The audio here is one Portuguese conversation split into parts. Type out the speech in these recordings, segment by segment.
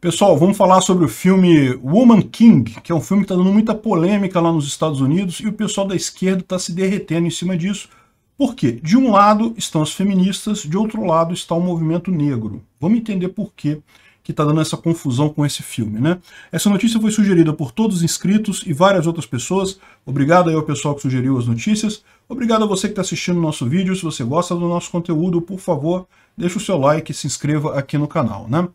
Pessoal, vamos falar sobre o filme Woman King, que é um filme que está dando muita polêmica lá nos Estados Unidos e o pessoal da esquerda está se derretendo em cima disso. Por quê? De um lado estão as feministas, de outro lado está o movimento negro. Vamos entender por quê que está dando essa confusão com esse filme, né? Essa notícia foi sugerida por todos os inscritos e várias outras pessoas. Obrigado aí ao pessoal que sugeriu as notícias. Obrigado a você que está assistindo o nosso vídeo. Se você gosta do nosso conteúdo, por favor, deixe o seu like e se inscreva aqui no canal, né?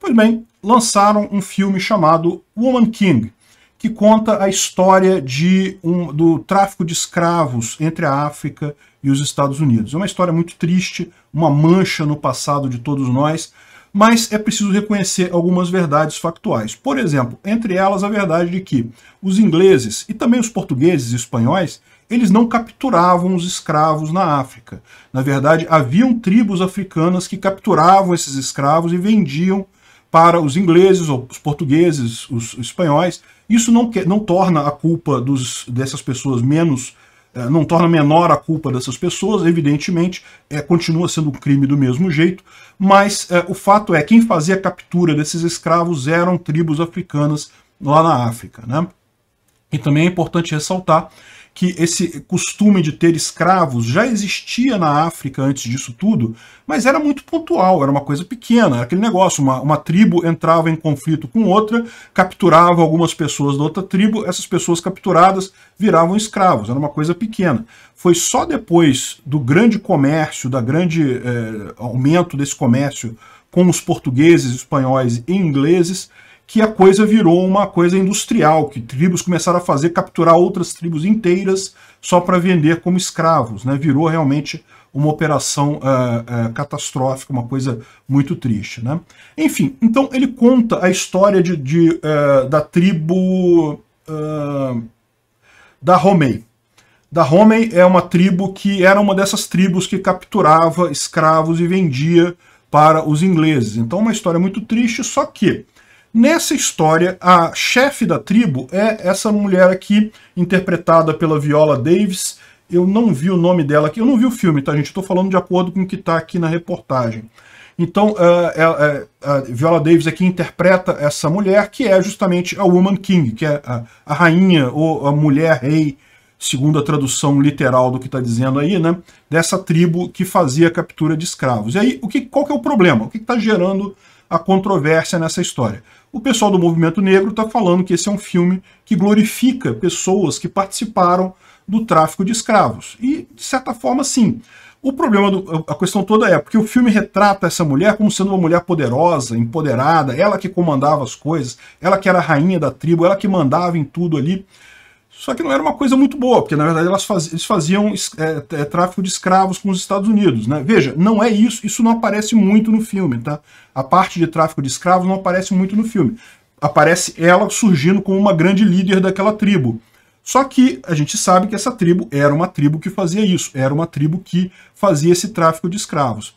Pois bem, lançaram um filme chamado Woman King, que conta a história de um, do tráfico de escravos entre a África e os Estados Unidos. É uma história muito triste, uma mancha no passado de todos nós, mas é preciso reconhecer algumas verdades factuais. Por exemplo, entre elas a verdade de que os ingleses e também os portugueses e espanhóis eles não capturavam os escravos na África. Na verdade, haviam tribos africanas que capturavam esses escravos e vendiam para os ingleses, os portugueses, os espanhóis. Isso não, que, não torna a culpa dos, dessas pessoas menos, eh, não torna menor a culpa dessas pessoas, evidentemente, é, continua sendo um crime do mesmo jeito, mas é, o fato é quem fazia a captura desses escravos eram tribos africanas lá na África. Né? E também é importante ressaltar que esse costume de ter escravos já existia na África antes disso tudo, mas era muito pontual, era uma coisa pequena, era aquele negócio, uma, uma tribo entrava em conflito com outra, capturava algumas pessoas da outra tribo, essas pessoas capturadas viravam escravos, era uma coisa pequena. Foi só depois do grande comércio, da grande eh, aumento desse comércio com os portugueses, espanhóis e ingleses, que a coisa virou uma coisa industrial, que tribos começaram a fazer capturar outras tribos inteiras só para vender como escravos. Né? Virou realmente uma operação uh, uh, catastrófica, uma coisa muito triste. Né? Enfim, então ele conta a história de, de uh, da tribo da Romei. Da Romei é uma tribo que era uma dessas tribos que capturava escravos e vendia para os ingleses. Então, uma história muito triste, só que Nessa história, a chefe da tribo é essa mulher aqui, interpretada pela Viola Davis. Eu não vi o nome dela aqui, eu não vi o filme, tá, gente? Estou falando de acordo com o que está aqui na reportagem. Então, é, é, é, a, Viola Davis aqui interpreta essa mulher, que é justamente a Woman King, que é a, a rainha ou a mulher rei segundo a tradução literal do que está dizendo aí, né, dessa tribo que fazia a captura de escravos. E aí, o que, qual que é o problema? O que está gerando a controvérsia nessa história? O pessoal do movimento negro está falando que esse é um filme que glorifica pessoas que participaram do tráfico de escravos. E, de certa forma, sim. O problema, do, a questão toda é porque o filme retrata essa mulher como sendo uma mulher poderosa, empoderada, ela que comandava as coisas, ela que era a rainha da tribo, ela que mandava em tudo ali. Só que não era uma coisa muito boa, porque na verdade faziam, eles faziam é, é, tráfico de escravos com os Estados Unidos. Né? Veja, não é isso, isso não aparece muito no filme. Tá? A parte de tráfico de escravos não aparece muito no filme. Aparece ela surgindo como uma grande líder daquela tribo. Só que a gente sabe que essa tribo era uma tribo que fazia isso, era uma tribo que fazia esse tráfico de escravos.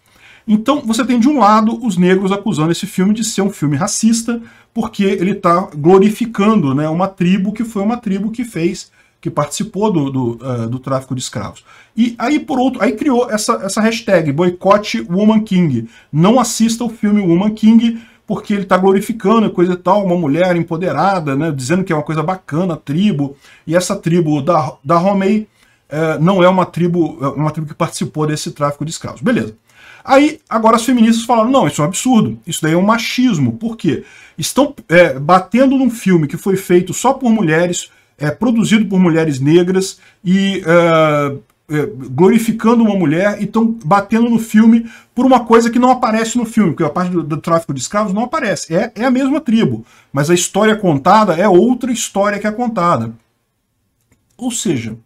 Então você tem de um lado os negros acusando esse filme de ser um filme racista, porque ele está glorificando né, uma tribo que foi uma tribo que fez, que participou do, do, uh, do tráfico de escravos. E aí, por outro, aí criou essa, essa hashtag, boicote Woman King. Não assista o filme Woman King, porque ele está glorificando coisa e tal, uma mulher empoderada, né, dizendo que é uma coisa bacana, tribo, e essa tribo da, da Homei eh, não é uma tribo, é uma tribo que participou desse tráfico de escravos. Beleza. Aí, agora as feministas falaram, não, isso é um absurdo, isso daí é um machismo. Por quê? Estão é, batendo num filme que foi feito só por mulheres, é, produzido por mulheres negras e é, é, glorificando uma mulher e estão batendo no filme por uma coisa que não aparece no filme, porque a parte do, do tráfico de escravos não aparece. É, é a mesma tribo, mas a história contada é outra história que é contada. Ou seja,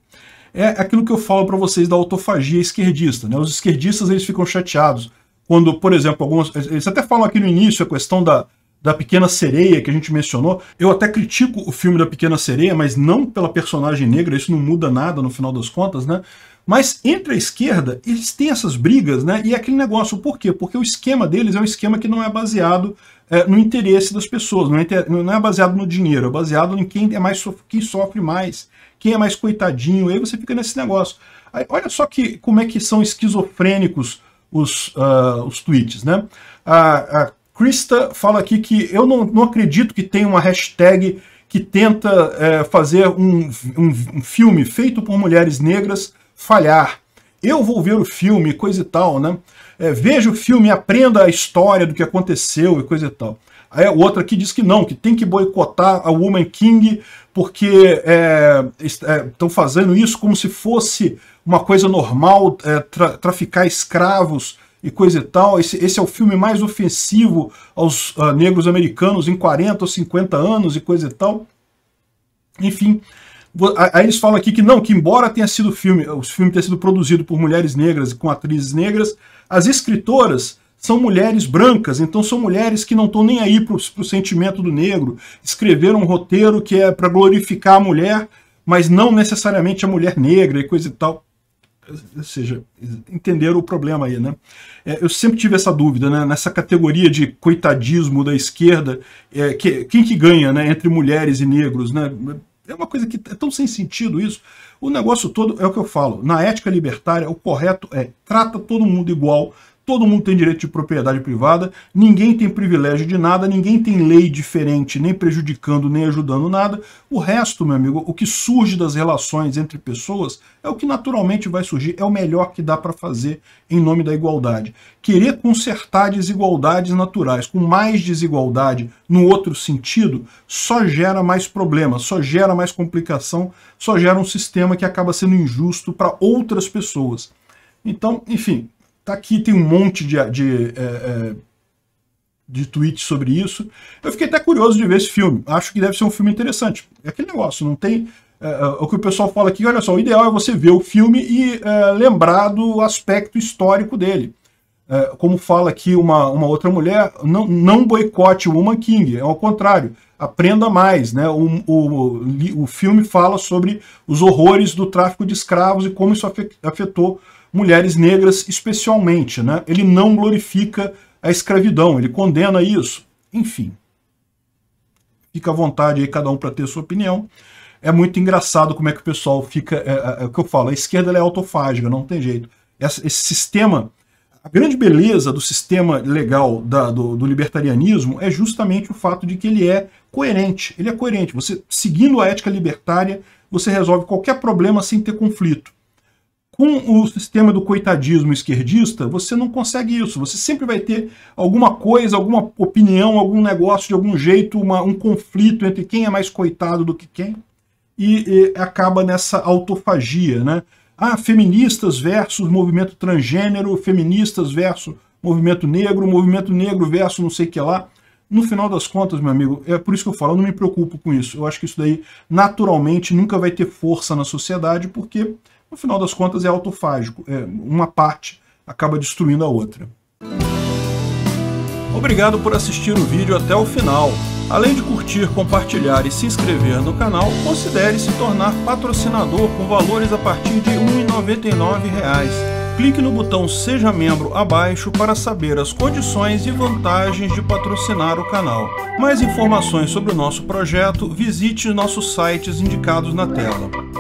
é aquilo que eu falo para vocês da autofagia esquerdista. Né? Os esquerdistas eles ficam chateados quando, por exemplo, alguns Eles até falam aqui no início a questão da, da Pequena Sereia que a gente mencionou. Eu até critico o filme da Pequena Sereia, mas não pela personagem negra, isso não muda nada no final das contas, né? Mas entre a esquerda, eles têm essas brigas, né? E é aquele negócio, por quê? Porque o esquema deles é um esquema que não é baseado é, no interesse das pessoas, não é, não é, baseado no dinheiro, é baseado em quem, é mais, quem sofre mais, quem é mais coitadinho, aí você fica nesse negócio. Aí, olha só que, como é que são esquizofrênicos os, uh, os tweets, né? A, a Krista fala aqui que eu não, não acredito que tenha uma hashtag que tenta é, fazer um, um, um filme feito por mulheres negras falhar. Eu vou ver o filme, coisa e tal, né? É, veja o filme, aprenda a história do que aconteceu e coisa e tal. Aí o outro aqui diz que não, que tem que boicotar a Woman King porque estão é, é, fazendo isso como se fosse uma coisa normal, é, tra traficar escravos e coisa e tal. Esse, esse é o filme mais ofensivo aos uh, negros americanos em 40 ou 50 anos e coisa e tal. Enfim, Aí eles falam aqui que não, que embora tenha sido filme, o filme tenha sido produzido por mulheres negras e com atrizes negras, as escritoras são mulheres brancas, então são mulheres que não estão nem aí para o sentimento do negro, escreveram um roteiro que é para glorificar a mulher, mas não necessariamente a mulher negra e coisa e tal. Ou seja, entenderam o problema aí, né? É, eu sempre tive essa dúvida, né? Nessa categoria de coitadismo da esquerda, é, que, quem que ganha, né? Entre mulheres e negros, né? É uma coisa que é tão sem sentido isso. O negócio todo é o que eu falo. Na ética libertária, o correto é trata todo mundo igual, Todo mundo tem direito de propriedade privada, ninguém tem privilégio de nada, ninguém tem lei diferente, nem prejudicando, nem ajudando nada. O resto, meu amigo, o que surge das relações entre pessoas é o que naturalmente vai surgir, é o melhor que dá para fazer em nome da igualdade. Querer consertar desigualdades naturais com mais desigualdade no outro sentido só gera mais problemas, só gera mais complicação, só gera um sistema que acaba sendo injusto para outras pessoas. Então, enfim, Tá aqui, tem um monte de, de, é, é, de tweets sobre isso. Eu fiquei até curioso de ver esse filme. Acho que deve ser um filme interessante. É aquele negócio, não tem. É, é, o que o pessoal fala aqui, olha só, o ideal é você ver o filme e é, lembrar do aspecto histórico dele. É, como fala aqui uma, uma outra mulher, não, não boicote o Woman King, é ao contrário, aprenda mais. Né? O, o, o filme fala sobre os horrores do tráfico de escravos e como isso afetou mulheres negras especialmente. Né? Ele não glorifica a escravidão, ele condena isso. Enfim, fica à vontade aí cada um para ter sua opinião. É muito engraçado como é que o pessoal fica, é, é, é o que eu falo, a esquerda é autofágica, não tem jeito. esse sistema, a grande beleza do sistema legal da, do, do libertarianismo é justamente o fato de que ele é coerente. Ele é coerente. Você, seguindo a ética libertária, você resolve qualquer problema sem ter conflito com o sistema do coitadismo esquerdista, você não consegue isso. Você sempre vai ter alguma coisa, alguma opinião, algum negócio, de algum jeito, uma, um conflito entre quem é mais coitado do que quem, e, e acaba nessa autofagia, né? Ah, feministas versus movimento transgênero, feministas versus movimento negro, movimento negro versus não sei o que lá. No final das contas, meu amigo, é por isso que eu falo, eu não me preocupo com isso. Eu acho que isso daí naturalmente nunca vai ter força na sociedade, porque no final das contas é autofágico. É, uma parte acaba destruindo a outra. Obrigado por assistir o vídeo até o final. Além de curtir, compartilhar e se inscrever no canal, considere se tornar patrocinador com valores a partir de R$ 1,99 clique no botão Seja Membro abaixo para saber as condições e vantagens de patrocinar o canal. Mais informações sobre o nosso projeto, visite nossos sites indicados na tela.